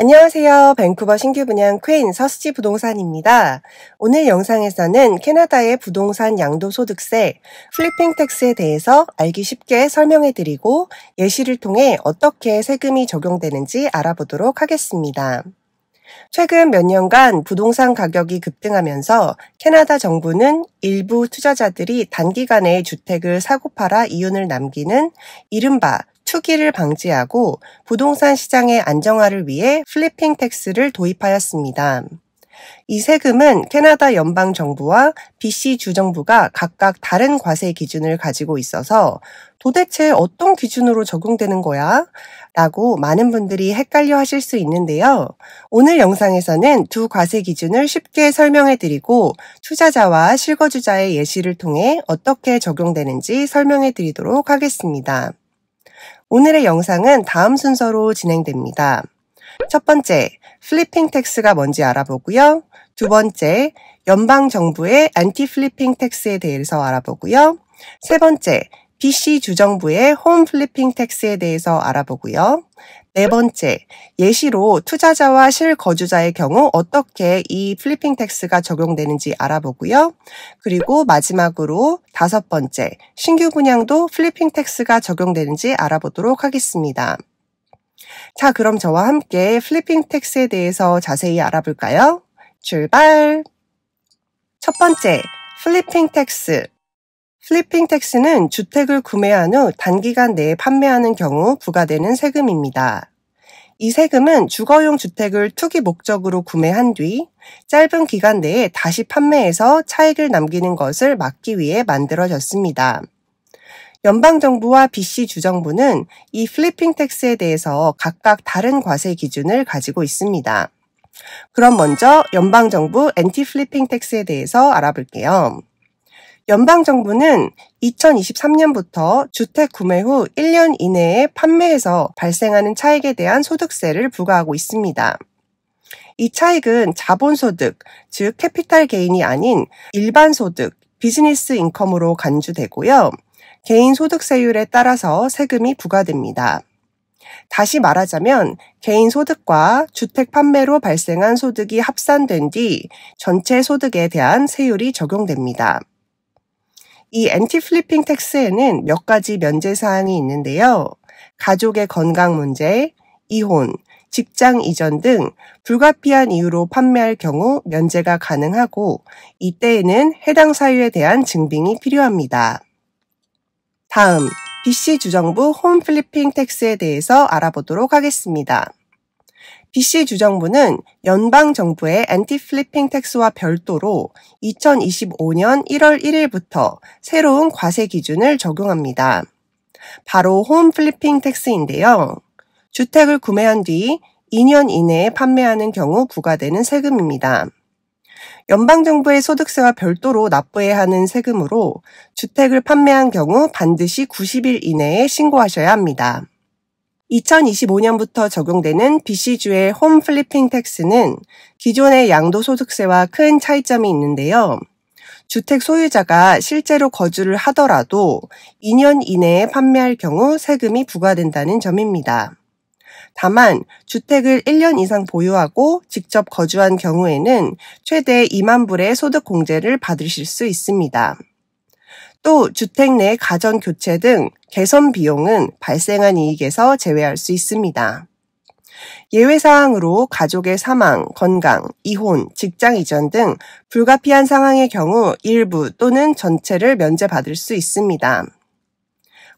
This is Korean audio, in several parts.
안녕하세요. 밴쿠버 신규 분양 퀸 서스지 부동산입니다. 오늘 영상에서는 캐나다의 부동산 양도소득세, 플리핑 텍스에 대해서 알기 쉽게 설명해 드리고 예시를 통해 어떻게 세금이 적용되는지 알아보도록 하겠습니다. 최근 몇 년간 부동산 가격이 급등하면서 캐나다 정부는 일부 투자자들이 단기간에 주택을 사고 팔아 이윤을 남기는 이른바 투기를 방지하고 부동산 시장의 안정화를 위해 플리핑 텍스를 도입하였습니다. 이 세금은 캐나다 연방 정부와 BC 주정부가 각각 다른 과세 기준을 가지고 있어서 도대체 어떤 기준으로 적용되는 거야? 라고 많은 분들이 헷갈려 하실 수 있는데요. 오늘 영상에서는 두 과세 기준을 쉽게 설명해 드리고 투자자와 실거주자의 예시를 통해 어떻게 적용되는지 설명해 드리도록 하겠습니다. 오늘의 영상은 다음 순서로 진행됩니다. 첫 번째, 플리핑 텍스가 뭔지 알아보고요. 두 번째, 연방정부의 안티 플리핑 텍스에 대해서 알아보고요. 세 번째, BC 주정부의 홈 플리핑 텍스에 대해서 알아보고요. 네 번째, 예시로 투자자와 실거주자의 경우 어떻게 이 플리핑 텍스가 적용되는지 알아보고요. 그리고 마지막으로 다섯 번째, 신규 분양도 플리핑 텍스가 적용되는지 알아보도록 하겠습니다. 자, 그럼 저와 함께 플리핑 텍스에 대해서 자세히 알아볼까요? 출발! 첫 번째, 플리핑 텍스. 플리핑 택스는 주택을 구매한 후 단기간 내에 판매하는 경우 부과되는 세금입니다. 이 세금은 주거용 주택을 투기 목적으로 구매한 뒤 짧은 기간 내에 다시 판매해서 차익을 남기는 것을 막기 위해 만들어졌습니다. 연방정부와 BC 주정부는 이 플리핑 택스에 대해서 각각 다른 과세 기준을 가지고 있습니다. 그럼 먼저 연방정부 엔티 플리핑 택스에 대해서 알아볼게요. 연방정부는 2023년부터 주택 구매 후 1년 이내에 판매해서 발생하는 차익에 대한 소득세를 부과하고 있습니다. 이 차익은 자본소득, 즉 캐피탈 개인이 아닌 일반소득, 비즈니스 인컴으로 간주되고요. 개인 소득세율에 따라서 세금이 부과됩니다. 다시 말하자면 개인 소득과 주택 판매로 발생한 소득이 합산된 뒤 전체 소득에 대한 세율이 적용됩니다. 이 엔티 플리핑 텍스에는 몇 가지 면제 사항이 있는데요. 가족의 건강 문제, 이혼, 직장 이전 등 불가피한 이유로 판매할 경우 면제가 가능하고 이때에는 해당 사유에 대한 증빙이 필요합니다. 다음 BC 주정부 홈 플리핑 텍스에 대해서 알아보도록 하겠습니다. B c 주정부는 연방 정부의 앤티 플리핑 텍스와 별도로 2025년 1월 1일부터 새로운 과세 기준을 적용합니다. 바로 홈 플리핑 텍스인데요. 주택을 구매한 뒤 2년 이내에 판매하는 경우 부과되는 세금입니다. 연방정부의 소득세와 별도로 납부해야 하는 세금으로 주택을 판매한 경우 반드시 90일 이내에 신고하셔야 합니다. 2025년부터 적용되는 BC주의 홈 플리핑 텍스는 기존의 양도소득세와 큰 차이점이 있는데요. 주택 소유자가 실제로 거주를 하더라도 2년 이내에 판매할 경우 세금이 부과된다는 점입니다. 다만 주택을 1년 이상 보유하고 직접 거주한 경우에는 최대 2만 불의 소득 공제를 받으실 수 있습니다. 또 주택 내 가전 교체 등 개선 비용은 발생한 이익에서 제외할 수 있습니다. 예외 사항으로 가족의 사망, 건강, 이혼, 직장 이전 등 불가피한 상황의 경우 일부 또는 전체를 면제받을 수 있습니다.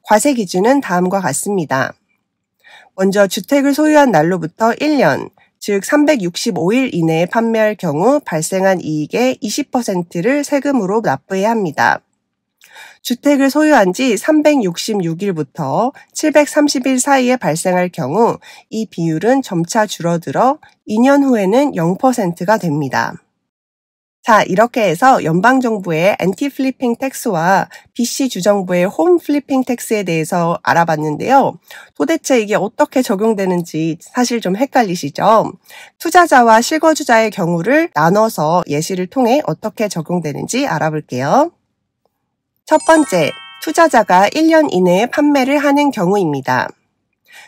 과세 기준은 다음과 같습니다. 먼저 주택을 소유한 날로부터 1년, 즉 365일 이내에 판매할 경우 발생한 이익의 20%를 세금으로 납부해야 합니다. 주택을 소유한 지 366일부터 730일 사이에 발생할 경우 이 비율은 점차 줄어들어 2년 후에는 0%가 됩니다. 자, 이렇게 해서 연방정부의 엔티 플리핑 텍스와 BC 주정부의 홈 플리핑 텍스에 대해서 알아봤는데요. 도대체 이게 어떻게 적용되는지 사실 좀 헷갈리시죠? 투자자와 실거주자의 경우를 나눠서 예시를 통해 어떻게 적용되는지 알아볼게요. 첫 번째, 투자자가 1년 이내에 판매를 하는 경우입니다.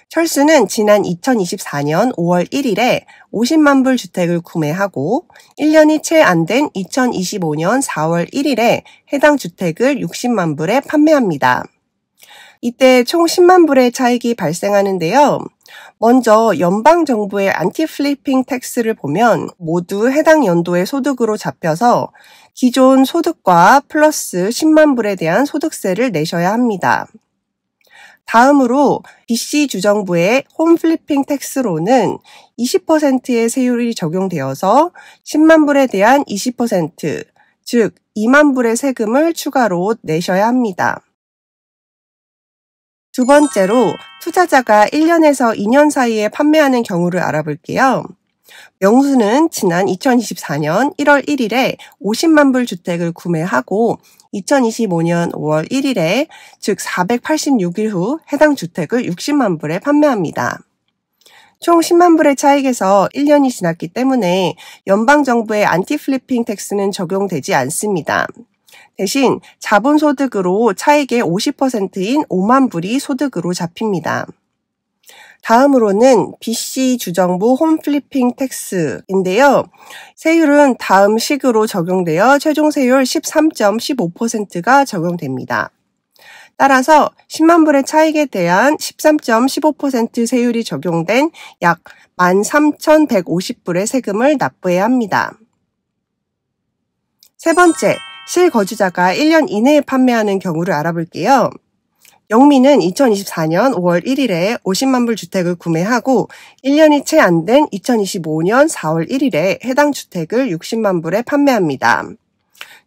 철수는 지난 2024년 5월 1일에 50만 불 주택을 구매하고 1년이 채 안 된 2025년 4월 1일에 해당 주택을 60만 불에 판매합니다. 이때 총 10만 불의 차익이 발생하는데요. 먼저 연방 정부의 안티 플리핑 텍스를 보면 모두 해당 연도의 소득으로 잡혀서 기존 소득과 플러스 10만 불에 대한 소득세를 내셔야 합니다. 다음으로 BC 주정부의 홈플리핑 텍스로는 20%의 세율이 적용되어서 10만 불에 대한 20%, 즉 2만 불의 세금을 추가로 내셔야 합니다. 두 번째로 투자자가 1년에서 2년 사이에 판매하는 경우를 알아볼게요. 명수는 지난 2024년 1월 1일에 50만 불 주택을 구매하고 2025년 5월 1일에 즉 486일 후 해당 주택을 60만 불에 판매합니다. 총 10만 불의 차익에서 1년이 지났기 때문에 연방정부의 안티플리핑 텍스는 적용되지 않습니다. 대신 자본소득으로 차액의 50%인 5만 불이 소득으로 잡힙니다. 다음으로는 BC 주정부 홈플리핑 텍스인데요. 세율은 다음 식으로 적용되어 최종 세율 13.15%가 적용됩니다. 따라서 10만 불의 차익에 대한 13.15% 세율이 적용된 약 13,150불의 세금을 납부해야 합니다. 세 번째, 실거주자가 1년 이내에 판매하는 경우를 알아볼게요. 영미는 2024년 5월 1일에 50만 불 주택을 구매하고 1년이 채 안 된 2025년 4월 1일에 해당 주택을 60만 불에 판매합니다.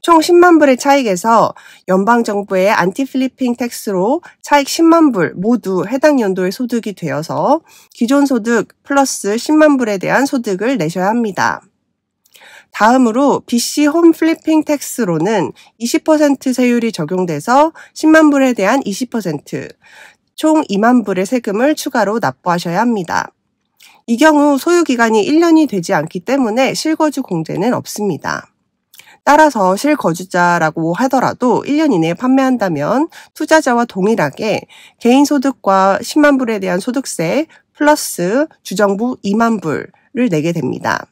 총 10만 불의 차익에서 연방정부의 안티필리핑 텍스로 차익 10만 불 모두 해당 연도의 소득이 되어서 기존 소득 플러스 10만 불에 대한 소득을 내셔야 합니다. 다음으로 BC 홈 플리핑 텍스로는 20% 세율이 적용돼서 10만 불에 대한 20%, 총 2만 불의 세금을 추가로 납부하셔야 합니다. 이 경우 소유 기간이 1년이 되지 않기 때문에 실거주 공제는 없습니다. 따라서 실거주자라고 하더라도 1년 이내에 판매한다면 투자자와 동일하게 개인 소득과 10만 불에 대한 소득세 플러스 주정부 2만 불을 내게 됩니다.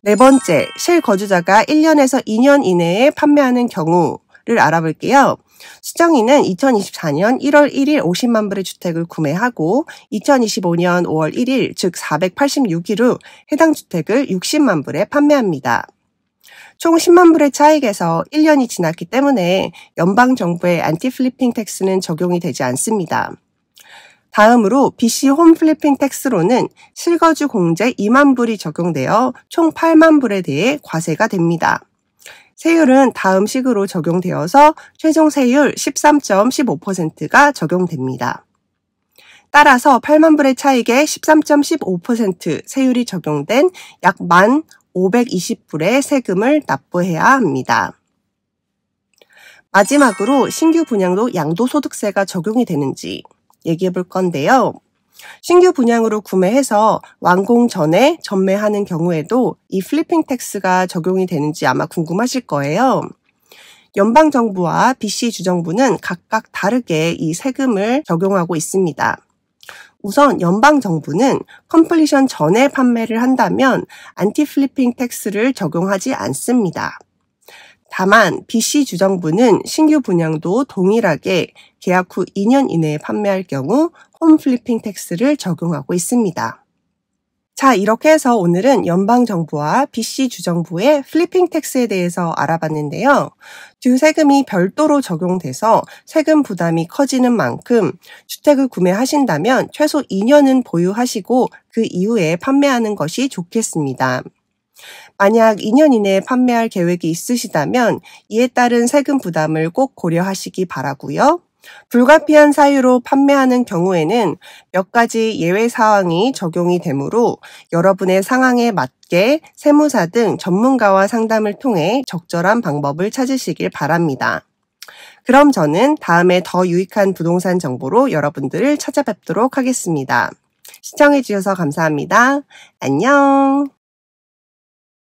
네 번째, 실거주자가 1년에서 2년 이내에 판매하는 경우를 알아볼게요. 수정이는 2024년 1월 1일 50만 불의 주택을 구매하고 2025년 5월 1일 즉 486일 후 해당 주택을 60만 불에 판매합니다. 총 10만 불의 차익에서 1년이 지났기 때문에 연방 정부의 안티 플리핑 텍스는 적용이 되지 않습니다. 다음으로 BC 홈플리핑 텍스로는 실거주 공제 2만 불이 적용되어 총 8만 불에 대해 과세가 됩니다. 세율은 다음 식으로 적용되어서 최종 세율 13.15%가 적용됩니다. 따라서 8만 불의 차익에 13.15% 세율이 적용된 약 1만 520불의 세금을 납부해야 합니다. 마지막으로 신규 분양도 양도소득세가 적용이 되는지 얘기해 볼 건데요. 신규 분양으로 구매해서 완공 전에 전매하는 경우에도 이 플리핑 텍스가 적용이 되는지 아마 궁금하실 거예요. 연방정부와 BC 주정부는 각각 다르게 이 세금을 적용하고 있습니다. 우선 연방정부는 컴플리션 전에 판매를 한다면 안티플리핑 텍스를 적용하지 않습니다. 다만 BC 주정부는 신규 분양도 동일하게 계약 후 2년 이내에 판매할 경우 홈플리핑 텍스를 적용하고 있습니다. 자, 이렇게 해서 오늘은 연방정부와 BC 주정부의 플리핑 텍스에 대해서 알아봤는데요. 주세금이 별도로 적용돼서 세금 부담이 커지는 만큼 주택을 구매하신다면 최소 2년은 보유하시고 그 이후에 판매하는 것이 좋겠습니다. 만약 2년 이내에 판매할 계획이 있으시다면 이에 따른 세금 부담을 꼭 고려하시기 바라고요. 불가피한 사유로 판매하는 경우에는 몇 가지 예외 사항이 적용이 되므로 여러분의 상황에 맞게 세무사 등 전문가와 상담을 통해 적절한 방법을 찾으시길 바랍니다. 그럼 저는 다음에 더 유익한 부동산 정보로 여러분들을 찾아뵙도록 하겠습니다. 시청해주셔서 감사합니다. 안녕!